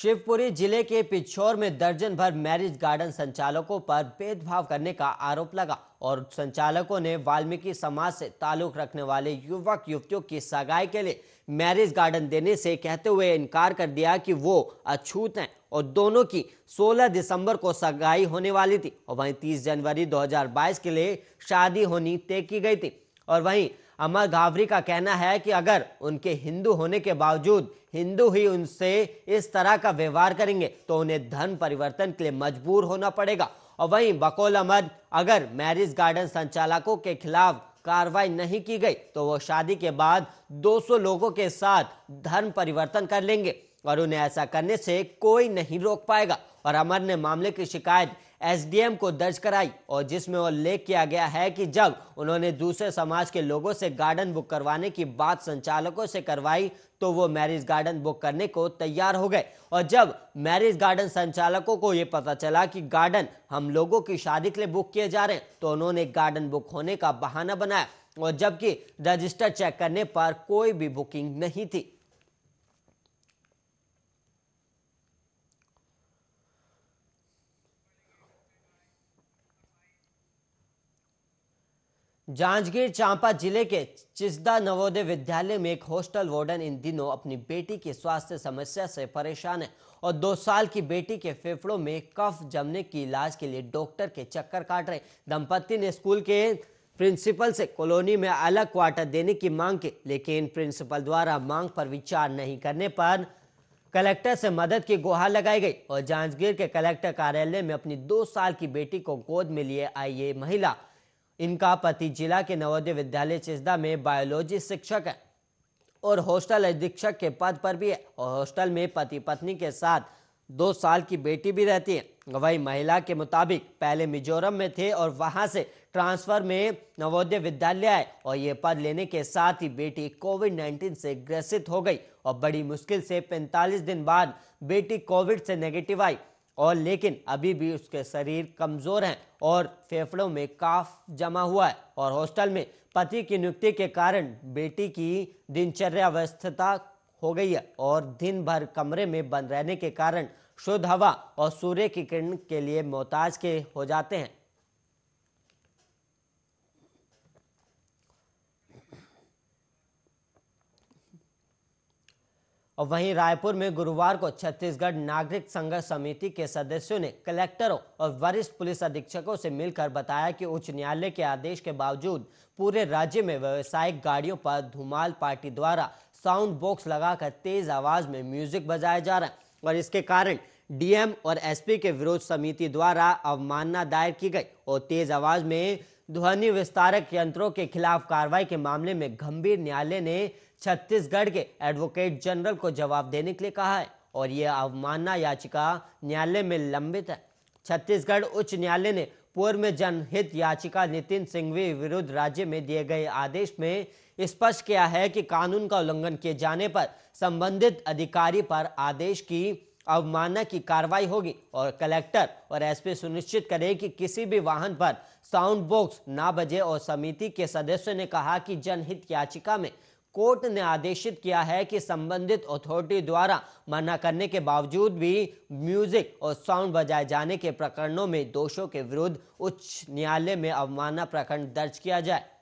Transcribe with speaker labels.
Speaker 1: शिवपुरी जिले के पिछौर में दर्जन भर मैरिज गार्डन संचालकों पर भेदभाव करने का आरोप लगा और संचालकों ने वाल्मीकि समाज से ताल्लुक रखने वाले युवक युवतियों की सगाई के लिए मैरिज गार्डन देने से कहते हुए इनकार कर दिया कि वो अछूत हैं और दोनों की 16 दिसंबर को सगाई होने वाली थी और वहीं 30 जनवरी 2022 के लिए शादी होनी तय की गई थी और वहीं अमर गावरी का कहना है कि अगर उनके हिंदू होने के बावजूद हिंदू ही उनसे इस तरह का व्यवहार करेंगे तो उन्हें धर्म परिवर्तन के लिए मजबूर होना पड़ेगा और वहीं बकोल अहमद अगर मैरिज गार्डन संचालकों के खिलाफ कार्रवाई नहीं की गई तो वो शादी के बाद 200 लोगों के साथ धर्म परिवर्तन कर लेंगे और उन्हें ऐसा करने से कोई नहीं रोक पाएगा और अमर ने मामले की शिकायत एसडीएम को दर्ज कराई और जिसमें उल्लेख किया गया है कि जब उन्होंने दूसरे समाज के लोगों से गार्डन बुक करवाने की बात संचालकों से करवाई तो वो मैरिज गार्डन बुक करने को तैयार हो गए और जब मैरिज गार्डन संचालकों को ये पता चला कि गार्डन हम लोगों की शादी के लिए बुक किए जा रहे हैं तो उन्होंने गार्डन बुक होने का बहाना बनाया और जबकि रजिस्टर चेक करने पर कोई भी बुकिंग नहीं थी जांजगीर चांपा जिले के चिजदा नवोदय विद्यालय में एक हॉस्टल वार्डन इन दिनों अपनी बेटी की स्वास्थ्य समस्या से परेशान है और दो साल की बेटी के फेफड़ों में कफ जमने की इलाज के लिए डॉक्टर के चक्कर काट रहे दंपति ने स्कूल के प्रिंसिपल से कॉलोनी में अलग क्वार्टर देने की मांग की लेकिन प्रिंसिपल द्वारा मांग पर विचार नहीं करने पर कलेक्टर से मदद की गुहार लगाई गई और जांजगीर के कलेक्टर कार्यालय में अपनी दो साल की बेटी को गोद में लिए आई ये महिला इनका पति जिला के नवोदय विद्यालय चिजदा में बायोलॉजी शिक्षक है और हॉस्टल अधीक्षक के पद पर भी है और हॉस्टल में पति पत्नी के साथ दो साल की बेटी भी रहती है वही महिला के मुताबिक पहले मिजोरम में थे और वहां से ट्रांसफर में नवोदय विद्यालय आए और ये पद लेने के साथ ही बेटी कोविड 19 से ग्रसित हो गई और बड़ी मुश्किल से 45 दिन बाद बेटी कोविड से नेगेटिव आई और लेकिन अभी भी उसके शरीर कमज़ोर हैं और फेफड़ों में काफ जमा हुआ है और हॉस्टल में पति की नियुक्ति के कारण बेटी की दिनचर्या व्यस्तता हो गई है और दिन भर कमरे में बंद रहने के कारण शुद्ध हवा और सूर्य की किरण के लिए मोहताज के हो जाते हैं और वहीं रायपुर में गुरुवार को छत्तीसगढ़ नागरिक संघर्ष समिति के सदस्यों ने कलेक्टरों और वरिष्ठ पुलिस अधीक्षकों से मिलकर बताया कि उच्च न्यायालय के आदेश के बावजूद पूरे राज्य में व्यवसायिक गाड़ियों पर धुमाल पार्टी द्वारा साउंड बॉक्स लगाकर तेज आवाज में म्यूजिक बजाया जा रहा है और इसके कारण डीएम और एसपी के विरोध समिति द्वारा अवमानना दायर की गई और तेज आवाज में ध्वनि विस्तारक यंत्रों के खिलाफ कार्रवाई के मामले में गंभीर न्यायालय ने छत्तीसगढ़ के एडवोकेट जनरल को जवाब देने के लिए कहा है और यह अवमानना याचिका न्यायालय में लंबित है छत्तीसगढ़ उच्च न्यायालय ने पूर्व में जनहित याचिका नितिन सिंघवी विरुद्ध राज्य में दिए गए आदेश में स्पष्ट किया है कि कानून का उल्लंघन किए जाने पर संबंधित अधिकारी पर आदेश की अवमानना की कार्रवाई होगी और कलेक्टर और एसपी सुनिश्चित करें कि किसी भी वाहन पर साउंड बॉक्स ना बजे और समिति के सदस्यों ने कहा कि जनहित याचिका में कोर्ट ने आदेशित किया है कि संबंधित अथॉरिटी द्वारा मना करने के बावजूद भी म्यूजिक और साउंड बजाए जाने के प्रकरणों में दोषों के विरुद्ध उच्च न्यायालय में अवमानना प्रकरण दर्ज किया जाए